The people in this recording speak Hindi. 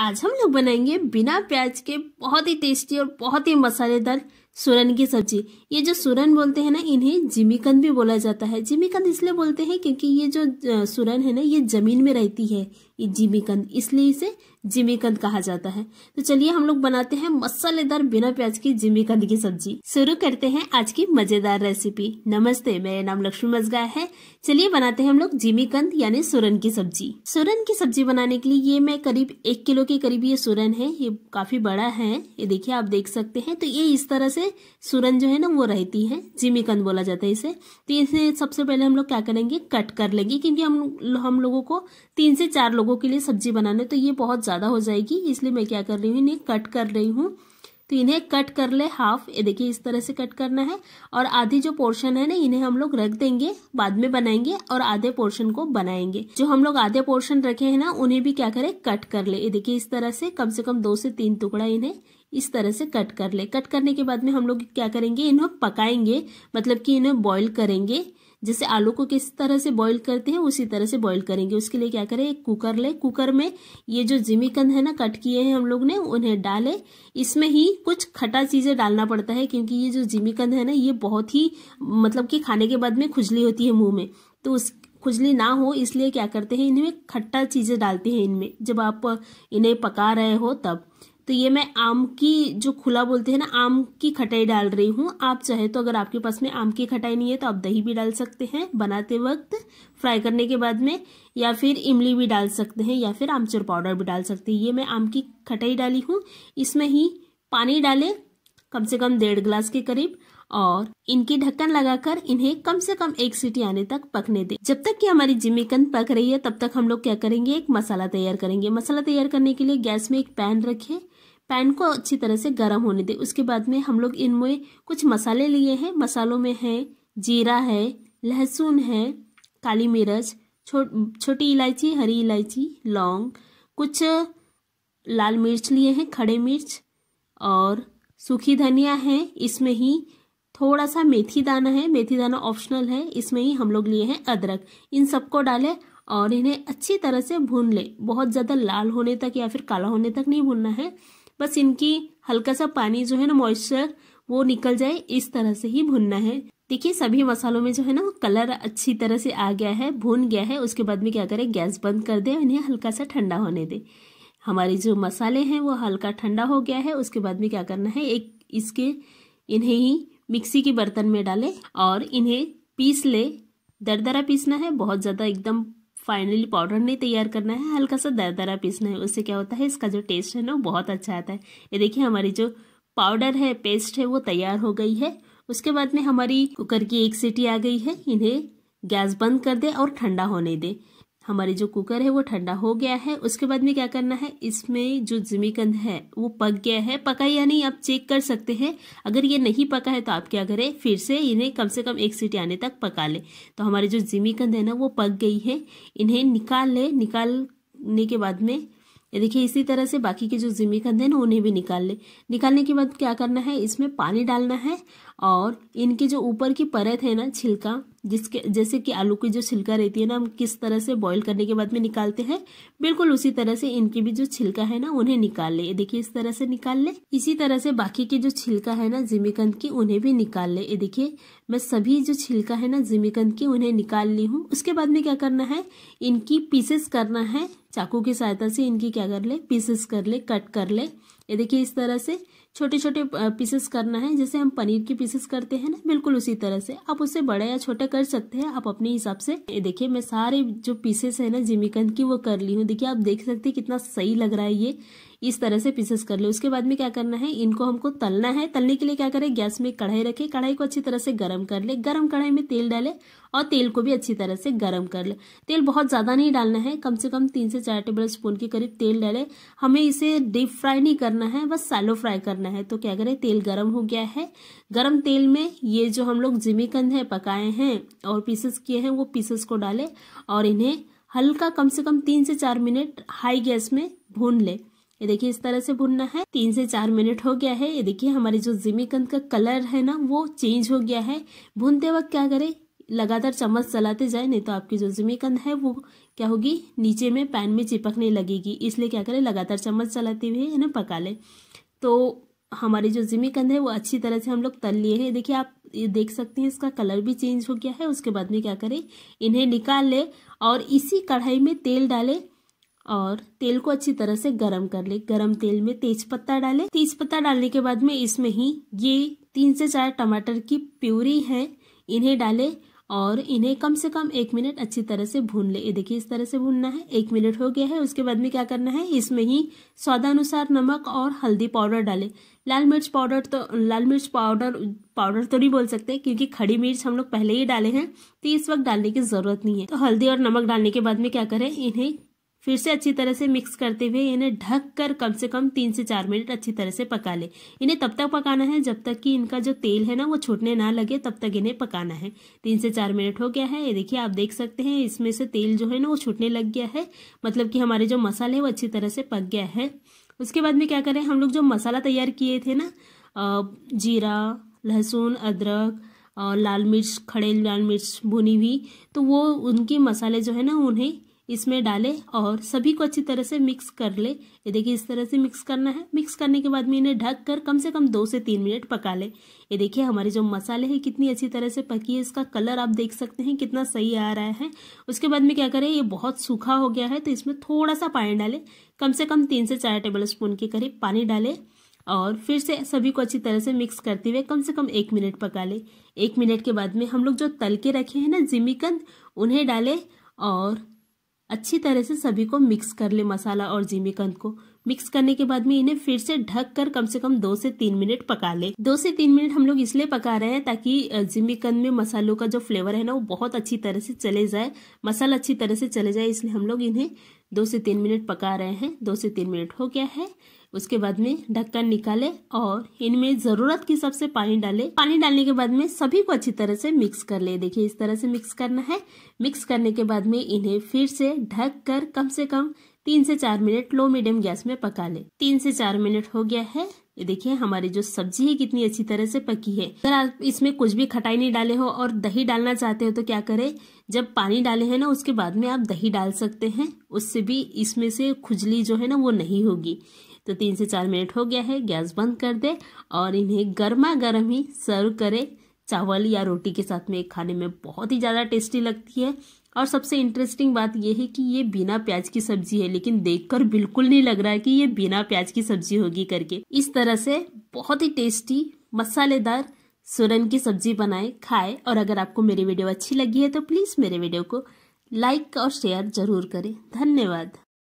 आज हम लोग बनाएंगे बिना प्याज के बहुत ही टेस्टी और बहुत ही मसालेदार सुरन की सब्जी ये जो सुरन बोलते हैं ना इन्हें जिमीकंद भी बोला जाता है जिमीकंद इसलिए बोलते हैं क्योंकि ये जो सुरन है ना ये जमीन में रहती है ये जिमीकंद इसलिए इसे जिमीकंद कहा जाता है तो चलिए हम लोग बनाते हैं मसालेदार बिना प्याज की जिमीकंद की सब्जी शुरू करते हैं आज की मजेदार रेसिपी नमस्ते मेरा नाम लक्ष्मी मजगा है चलिए बनाते हैं हम लोग जिमीकंद यानी सुरन की सब्जी सुरन की सब्जी बनाने के लिए ये मैं करीब एक किलो के करीब ये सुरन है ये काफी बड़ा है ये देखिए आप देख सकते हैं तो ये इस तरह से से सुरन जो है ना वो रहती है जिमीकंद बोला जाता है इसे तो इसे सबसे पहले हम लोग क्या करेंगे कट कर लेंगे क्योंकि हम हम लोगों को तीन से चार लोगों के लिए सब्जी बनाने तो ये बहुत ज़्यादा हो जाएगी इसलिए मैं क्या कर रही हूँ इन्हें कट कर रही हूँ तो इन्हें कट कर ले हाफ ये देखिए इस तरह से कट करना है और आधी जो पोर्शन है ना इन्हें हम लोग रख देंगे बाद में बनाएंगे और आधे पोर्शन को बनाएंगे जो हम लोग आधे पोर्शन रखे हैं ना उन्हें भी क्या करें कट कर ले ये देखिए इस तरह से कम से कम दो से तीन टुकड़ा इन्हें इस तरह से कट कर ले कट करने के बाद में हम लोग क्या करेंगे इन्हें पकाएंगे मतलब कि इन्हें बॉईल करेंगे जैसे आलू को किस तरह से बॉईल करते हैं उसी तरह से बॉईल करेंगे उसके लिए क्या करें एक कुकर ले कुकर में ये जो जिमीकंद है ना कट किए हैं हम लोग ने उन्हें डाले इसमें ही कुछ खटा चीज़ें डालना पड़ता है क्योंकि ये जो जिमीकंद है ना ये बहुत ही मतलब कि खाने के बाद में खुजली होती है मुँह में तो उस खुजली ना हो इसलिए क्या करते हैं इनमें खट्टा चीज़ें डालते हैं इनमें जब आप इन्हें पका रहे हो तब तो ये मैं आम की जो खुला बोलते हैं ना आम की खटाई डाल रही हूँ आप चाहे तो अगर आपके पास में आम की खटाई नहीं है तो आप दही भी डाल सकते हैं बनाते वक्त फ्राई करने के बाद में या फिर इमली भी डाल सकते हैं या फिर आमचूर पाउडर भी डाल सकते हैं ये मैं आम की खटाई डाली हूँ इसमें ही पानी डालें कम से कम डेढ़ ग्लास के करीब और इनकी ढक्कन लगाकर इन्हें कम से कम एक सीटी आने तक पकने दें जब तक कि हमारी जिमीकंद पक रही है तब तक हम लोग क्या करेंगे एक मसाला तैयार करेंगे मसाला तैयार करने के लिए गैस में एक पैन रखें पैन को अच्छी तरह से गर्म होने दें उसके बाद में हम लोग इनमें कुछ मसाले लिए हैं मसालों में है जीरा है लहसुन है काली मिर्च छो छोटी इलायची हरी इलायची लौंग कुछ लाल मिर्च लिए हैं खड़े मिर्च और सूखी धनिया है इसमें ही थोड़ा सा मेथी दाना है मेथी दाना ऑप्शनल है इसमें ही हम लोग लिए हैं अदरक इन सबको डालें और इन्हें अच्छी तरह से भून लें बहुत ज़्यादा लाल होने तक या फिर काला होने तक नहीं भूनना है बस इनकी हल्का सा पानी जो है ना मॉइस्चर वो निकल जाए इस तरह से ही भुनना है देखिए सभी मसालों में जो है ना कलर अच्छी तरह से आ गया है भून गया है उसके बाद में क्या करें गैस बंद कर दें इन्हें हल्का सा ठंडा होने दें हमारे जो मसाले हैं वो हल्का ठंडा हो गया है उसके बाद में क्या करना है एक इसके इन्हें ही मिक्सी के बर्तन में डालें और इन्हें पीस ले दरदरा पीसना है बहुत ज़्यादा एकदम फाइनली पाउडर नहीं तैयार करना है हल्का सा दरदरा पीसना है उससे क्या होता है इसका जो टेस्ट है ना बहुत अच्छा आता है ये देखिए हमारी जो पाउडर है पेस्ट है वो तैयार हो गई है उसके बाद में हमारी कुकर की एक सीटी आ गई है इन्हें गैस बंद कर दे और ठंडा होने दे हमारे जो कुकर है वो ठंडा हो गया है उसके बाद में क्या करना है इसमें जो जिमीकंद है वो पक गया है पका या नहीं आप चेक कर सकते हैं अगर ये नहीं पका है तो आप क्या करें फिर से इन्हें कम से कम एक सीटी आने तक पका लें तो हमारे जो जिमीकंद है ना वो पक गई है इन्हें निकाल लें निकालने के बाद में ये देखिए इसी तरह से बाकी के जो जिमी कंधे ना उन्हें भी निकाल ले निकालने के बाद क्या करना है इसमें पानी डालना है और इनके जो ऊपर की परत है ना छिलका जिसके जैसे कि आलू की जो छिलका रहती है ना हम किस तरह से बॉईल करने के बाद में निकालते हैं बिल्कुल उसी तरह से इनकी भी जो छिलका है ना उन्हें निकाल ले देखिए इस तरह से निकाल ले इसी तरह से बाकी के जो छिलका है ना जिमीकंद की उन्हें भी निकाल ले देखिए मैं सभी जो छिलका है ना जिमीकंद की उन्हें निकाल ली हूँ उसके बाद में क्या करना है इनकी पीसेस करना है चाकू की सहायता से इनकी क्या कर ले पीसेस कर ले कट कर ले ये देखिए इस तरह से छोटे छोटे पीसेस करना है जैसे हम पनीर के पीसेस करते हैं ना बिल्कुल उसी तरह से आप उसे बड़ा या छोटा कर सकते हैं आप अपने हिसाब से ये देखिए मैं सारे जो पीसेस है ना जिमीकंद की वो कर ली हूँ देखिए आप देख सकते हैं कितना सही लग रहा है ये इस तरह से पीसेस कर ले उसके बाद में क्या करना है इनको हमको तलना है तलने के लिए क्या करें गैस में कढ़ाई रखें कढ़ाई को अच्छी तरह से गर्म कर ले गर्म कढ़ाई में तेल डाले और तेल को भी अच्छी तरह से गर्म कर ले तेल बहुत ज़्यादा नहीं डालना है कम से कम तीन से चार टेबल स्पून के करीब तेल डाले हमें इसे डीप फ्राई नहीं करना है बस सैलो फ्राई करना है तो क्या करें तेल गर्म हो गया है गर्म तेल में ये जो हम लोग जिमी है पकाए हैं और पीसेस किए हैं वो पीसेस को डाले और इन्हें हल्का कम से कम तीन से चार मिनट हाई गैस में भून ले ये देखिए इस तरह से भुनना है तीन से चार मिनट हो गया है ये देखिए हमारी जो जिमीकंद का कलर है ना वो चेंज हो गया है भूनते वक्त क्या करें लगातार चम्मच चलाते जाए नहीं तो आपकी जो जिमीकंद है वो क्या होगी नीचे में पैन में चिपकने लगेगी इसलिए क्या करें लगातार चम्मच चलाते हुए है ना पका लें तो हमारी जो जिमीकंद है वो अच्छी तरह से हम लोग तल लिए हैं देखिए आप ये देख सकते हैं इसका कलर भी चेंज हो गया है उसके बाद में क्या करें इन्हें निकाल लें और इसी कढ़ाई में तेल डालें और तेल को अच्छी तरह से गरम कर ले गरम तेल में तेज पत्ता डालें तेज पत्ता डालने के बाद में इसमें ही ये तीन से चार टमाटर की प्यूरी है इन्हें डालें और इन्हें कम से कम एक मिनट अच्छी तरह से भून ले ये देखिए इस तरह से भूनना है एक मिनट हो गया है उसके बाद में क्या करना है इसमें ही स्वादानुसार नमक और हल्दी पाउडर डालें लाल मिर्च पाउडर तो लाल मिर्च पाउडर पाउडर तो नहीं बोल सकते क्योंकि खड़ी मिर्च हम लोग पहले ही डाले हैं तो इस वक्त डालने की ज़रूरत नहीं है तो हल्दी और नमक डालने के बाद में क्या करें इन्हें फिर से अच्छी तरह से मिक्स करते हुए इन्हें ढक कर कम से कम तीन से चार मिनट अच्छी तरह से पका लें इन्हें तब तक पकाना है जब तक कि इनका जो तेल है ना वो छूटने ना लगे तब तक इन्हें पकाना है तीन से चार मिनट हो गया है ये देखिए आप देख सकते हैं इसमें से तेल जो है ना वो छूटने लग गया है मतलब कि हमारे जो मसाले हैं वो अच्छी तरह से पक गया है उसके बाद में क्या करें हम लोग जो मसाला तैयार किए थे ना जीरा लहसुन अदरक और लाल मिर्च खड़े लाल मिर्च भुनी हुई तो वो उनके मसाले जो है ना उन्हें इसमें डालें और सभी को अच्छी तरह से मिक्स कर ले ये देखिए इस तरह से मिक्स करना है मिक्स करने के बाद में इन्हें ढक कर कम से कम दो से तीन मिनट पका लें ये देखिए हमारे जो मसाले हैं कितनी अच्छी तरह से पकी है इसका कलर आप देख सकते हैं कितना सही आ रहा है उसके बाद में क्या करें ये बहुत सूखा हो गया है तो इसमें थोड़ा सा पानी डालें कम से कम तीन से चार टेबल स्पून के करीब पानी डालें और फिर से सभी को अच्छी तरह से मिक्स करते हुए कम से कम एक मिनट पका लें एक मिनट के बाद में हम लोग जो तल के रखे हैं ना जिमीकंद उन्हें डालें और अच्छी तरह से सभी को मिक्स कर ले मसाला और जिमीकंद को मिक्स करने के बाद में इन्हें फिर से ढक कर कम से कम दो से तीन मिनट पका ले दो से तीन मिनट हम लोग इसलिए पका रहे हैं ताकि जिमीकंद में मसालों का जो फ्लेवर है ना वो बहुत अच्छी तरह से चले जाए मसाला अच्छी तरह से चले जाए इसलिए हम लोग इन्हें दो से तीन मिनट पका रहे हैं दो से तीन मिनट हो गया है उसके बाद में ढक्कन निकाले और इनमें ज़रूरत के हिसाब से पानी डाले पानी डालने के बाद में सभी को अच्छी तरह से मिक्स कर ले देखिए इस तरह से मिक्स करना है मिक्स करने के बाद में इन्हें फिर से ढक कर कम से कम तीन से चार मिनट लो मीडियम गैस में पका ले तीन से चार मिनट हो गया है ये देखिए हमारी जो सब्जी है कितनी अच्छी तरह से पकी है अगर आप इसमें कुछ भी खटाई नहीं डाले हो और दही डालना चाहते हो तो क्या करें जब पानी डाले हैं ना उसके बाद में आप दही डाल सकते हैं उससे भी इसमें से खुजली जो है ना वो नहीं होगी तो तीन से चार मिनट हो गया है गैस बंद कर दे और इन्हें गर्मा गर्म ही सर्व करें चावल या रोटी के साथ में खाने में बहुत ही ज़्यादा टेस्टी लगती है और सबसे इंटरेस्टिंग बात यह है कि ये बिना प्याज की सब्जी है लेकिन देखकर बिल्कुल नहीं लग रहा है कि ये बिना प्याज की सब्जी होगी करके इस तरह से बहुत ही टेस्टी मसालेदार सुरन की सब्जी बनाए खाए और अगर आपको मेरी वीडियो अच्छी लगी है तो प्लीज़ मेरे वीडियो को लाइक और शेयर जरूर करें धन्यवाद